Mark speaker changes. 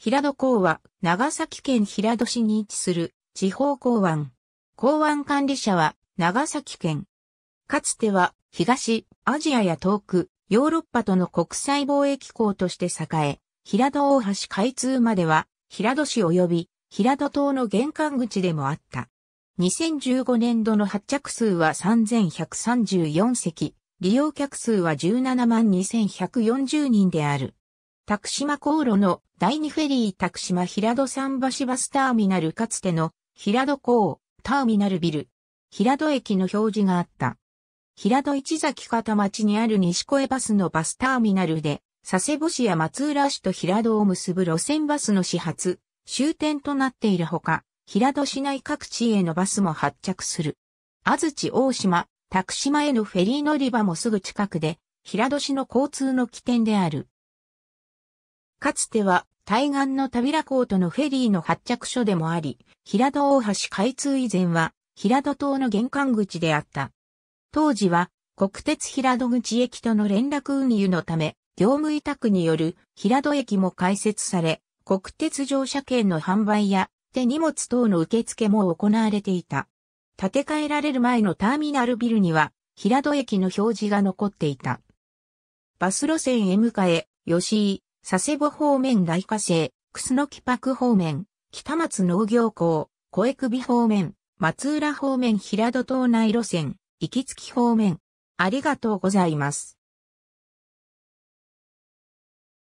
Speaker 1: 平戸港
Speaker 2: は長崎県平戸市に位置する地方港湾。港湾管理者は長崎県。かつては東、アジアや遠く、ヨーロッパとの国際貿易港として栄え、平戸大橋開通までは平戸市及び平戸島の玄関口でもあった。2015年度の発着数は3134隻、利用客数は17万2140人である。タクシマ航路の第2フェリータクシマ平戸桟橋バスターミナルかつての平戸港ターミナルビル。平戸駅の表示があった。平戸市崎方町にある西越バスのバスターミナルで、佐世保市や松浦市と平戸を結ぶ路線バスの始発、終点となっているほか、平戸市内各地へのバスも発着する。安土大島、拓島へのフェリー乗り場もすぐ近くで、平戸市の交通の起点である。かつては対岸の田平港とのフェリーの発着所でもあり、平戸大橋開通以前は平戸島の玄関口であった。当時は国鉄平戸口駅との連絡運輸のため、業務委託による平戸駅も開設され、国鉄乗車券の販売や手荷物等の受付も行われていた。建て替えられる前のターミナルビルには平戸駅の表示が残っていた。バス路線へ向かえ、吉井、佐世保方面大火星、楠木ク方面、北松農業港、小江首方面、松浦方面平戸島内路線、行きつき方面。ありがとうございます。